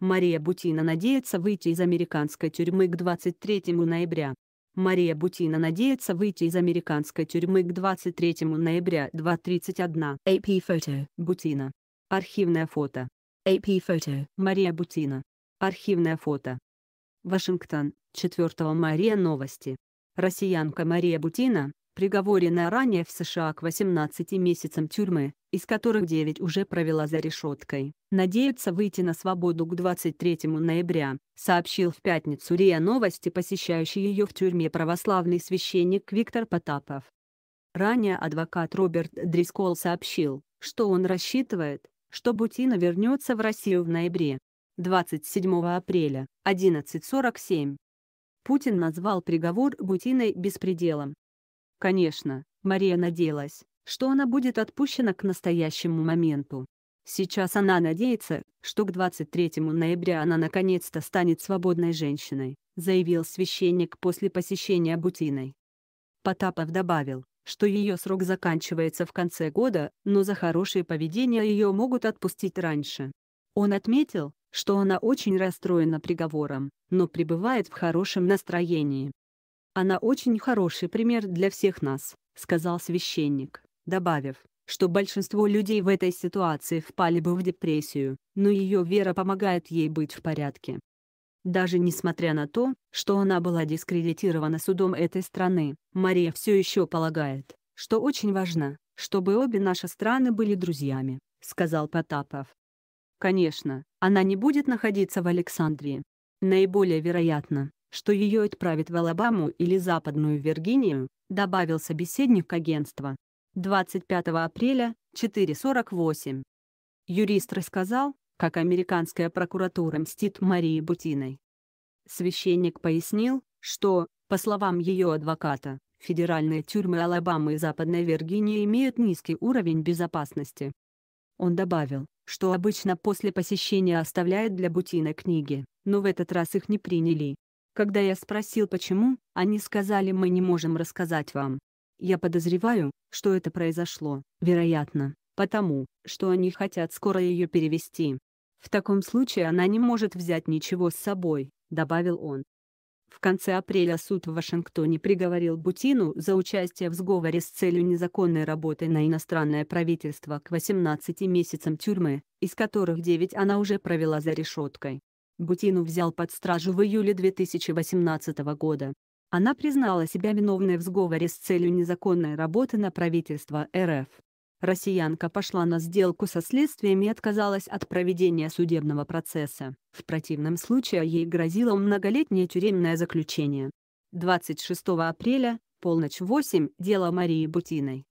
Мария Бутина надеется выйти из американской тюрьмы к 23 ноября. Мария Бутина надеется выйти из американской тюрьмы к 23 ноября 2.31. AP Photo, Бутина. Архивное фото. AP Photo, Мария Бутина. Архивное фото. Вашингтон, 4 мая новости. Россиянка Мария Бутина, приговоренная ранее в США к 18 месяцам тюрьмы, из которых 9 уже провела за решеткой, надеется выйти на свободу к 23 ноября, сообщил в пятницу РИА Новости посещающий ее в тюрьме православный священник Виктор Потапов. Ранее адвокат Роберт Дрискол сообщил, что он рассчитывает, что Бутина вернется в Россию в ноябре. 27 апреля, 11.47. Путин назвал приговор Бутиной беспределом, Конечно, Мария надеялась, что она будет отпущена к настоящему моменту. Сейчас она надеется, что к 23 ноября она наконец-то станет свободной женщиной, заявил священник после посещения Бутиной. Потапов добавил, что ее срок заканчивается в конце года, но за хорошее поведение ее могут отпустить раньше. Он отметил, что она очень расстроена приговором, но пребывает в хорошем настроении. «Она очень хороший пример для всех нас», — сказал священник, добавив, что большинство людей в этой ситуации впали бы в депрессию, но ее вера помогает ей быть в порядке. Даже несмотря на то, что она была дискредитирована судом этой страны, Мария все еще полагает, что очень важно, чтобы обе наши страны были друзьями, сказал Потапов. Конечно, она не будет находиться в Александрии. Наиболее вероятно, что ее отправят в Алабаму или Западную Виргинию, добавил собеседник агентства. 25 апреля, 4.48. Юрист рассказал, как американская прокуратура мстит Марии Бутиной. Священник пояснил, что, по словам ее адвоката, федеральные тюрьмы Алабамы и Западной Виргинии имеют низкий уровень безопасности. Он добавил, что обычно после посещения оставляют для Бутиной книги, но в этот раз их не приняли, когда я спросил почему, они сказали мы не можем рассказать вам. Я подозреваю, что это произошло, вероятно, потому, что они хотят скоро ее перевести. В таком случае она не может взять ничего с собой, добавил он. В конце апреля суд в Вашингтоне приговорил Бутину за участие в сговоре с целью незаконной работы на иностранное правительство к 18 месяцам тюрьмы, из которых 9 она уже провела за решеткой. Бутину взял под стражу в июле 2018 года. Она признала себя виновной в сговоре с целью незаконной работы на правительство РФ. Россиянка пошла на сделку со следствием и отказалась от проведения судебного процесса. В противном случае ей грозило многолетнее тюремное заключение. 26 апреля, полночь 8, дело Марии Бутиной.